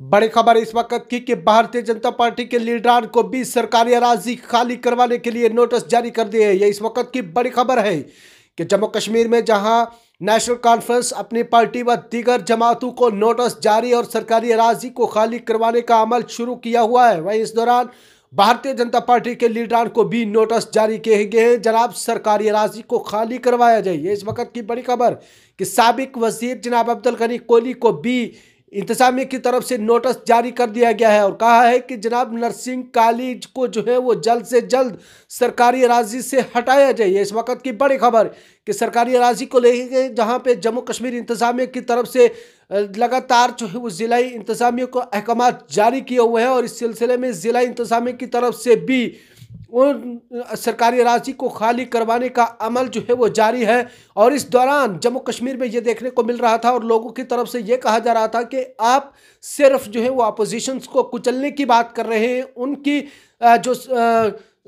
बड़ी खबर इस वक्त की कि भारतीय जनता पार्टी के लीडरान को भी सरकारी अराजी खाली करवाने के लिए नोटिस जारी कर दिए है यह इस वक्त की बड़ी खबर है कि जम्मू कश्मीर में जहां नेशनल कॉन्फ्रेंस अपनी पार्टी व दीगर जमातों को नोटिस जारी और सरकारी अराजी को खाली करवाने का अमल शुरू किया हुआ है वहीं इस दौरान भारतीय जनता पार्टी के लीडरान को भी नोटिस जारी किए गए हैं जनाब सरकारी अराजी को खाली करवाया जाए ये इस वक्त की बड़ी खबर कि सबक वजीर जनाब अब्दुल गनी कोहली को भी इंतजामिया की तरफ से नोटिस जारी कर दिया गया है और कहा है कि जनाब नर्सिंग कॉलेज को जो है वो जल्द से जल्द सरकारी अराजी से हटाया जाए इस वक्त की बड़ी खबर कि सरकारी अराजी को लेके जहां पे जम्मू कश्मीर इंतजामिया की तरफ से लगातार जो है वो ज़िला इंतजामिया को अहकाम जारी किए हुए हैं और इस सिलसिले में ज़िला इंतजामिया की तरफ से भी उन सरकारी अराजी को खाली करवाने का अमल जो है वो जारी है और इस दौरान जम्मू कश्मीर में ये देखने को मिल रहा था और लोगों की तरफ से ये कहा जा रहा था कि आप सिर्फ जो है वो अपोजिशंस को कुचलने की बात कर रहे हैं उनकी जो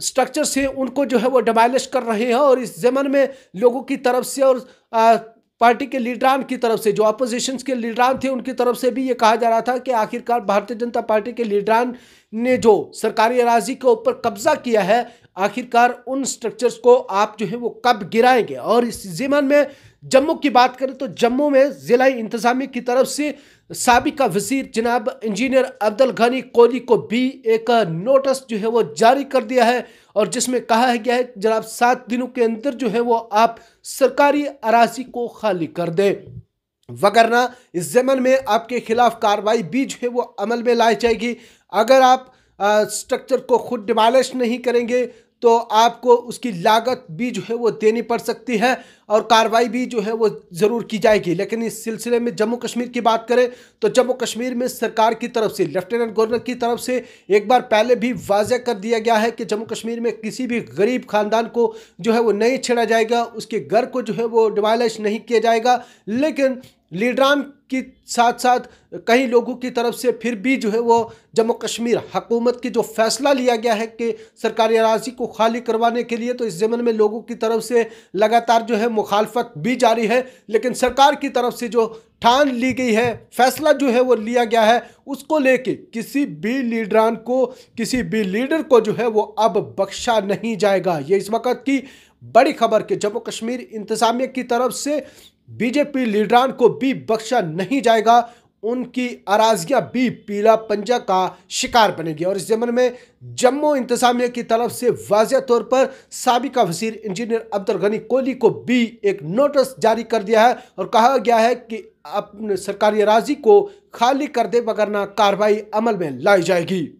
स्ट्रक्चर से उनको जो है वो डबाइलिश कर रहे हैं और इस जमन में लोगों की तरफ से और पार्टी के लीडरान की तरफ से जो अपोजिशन के लीडरान थे उनकी तरफ से भी ये कहा जा रहा था कि आखिरकार भारतीय जनता पार्टी के लीडरान ने जो सरकारी अराजी के ऊपर कब्जा किया है आखिरकार उन स्ट्रक्चर्स को आप जो है वो कब गिराएंगे और इस जिमन में जम्मू की बात करें तो जम्मू में ज़िला इंतजामी की तरफ से सबका वजीर जनाब इंजीनियर अब्दुल घनी कोहली को भी एक नोटिस जो है वो जारी कर दिया है और जिसमें कहा गया है जनाब सात दिनों के अंदर जो है वो आप सरकारी अराजी को खाली कर दें वगरना इस जमन में आपके खिलाफ कार्रवाई भी जो है वो अमल में लाई जाएगी अगर आप स्ट्रक्चर को खुद डिमालिश नहीं करेंगे तो आपको उसकी लागत भी जो है वो देनी पड़ सकती है और कार्रवाई भी जो है वो ज़रूर की जाएगी लेकिन इस सिलसिले में जम्मू कश्मीर की बात करें तो जम्मू कश्मीर में सरकार की तरफ से लेफ्टिनेंट गवर्नर की तरफ से एक बार पहले भी वाजह कर दिया गया है कि जम्मू कश्मीर में किसी भी गरीब खानदान को जो है वो नहीं छेड़ा जाएगा उसके घर को जो है वो डिवाइलाइज नहीं किया जाएगा लेकिन लीडरान की साथ साथ कई लोगों की तरफ से फिर भी जो है वो जम्मू कश्मीर हकूमत की जो फैसला लिया गया है कि सरकारी अराजी को खाली करवाने के लिए तो इस ज़मन में लोगों की तरफ से लगातार जो है मुखालफत भी जारी है लेकिन सरकार की तरफ से जो ठान ली गई है फैसला जो है वो लिया गया है उसको लेके किसी भी लीडरान को किसी भी लीडर को जो है वो अब बख्शा नहीं जाएगा ये इस वक्त की बड़ी खबर कि जम्मू कश्मीर इंतजामिया की तरफ से बीजेपी लीडरान को भी बख्शा नहीं जाएगा उनकी अराजियां भी पीला पंजा का शिकार बनेगी और इस जमन में जम्मू इंतजामिया की तरफ से वाजह तौर पर सबका वजीर इंजीनियर अब्दुल गनी कोहली को भी एक नोटिस जारी कर दिया है और कहा गया है कि अपने सरकारी अराजी को खाली कर दे बगरना कार्रवाई अमल में लाई जाएगी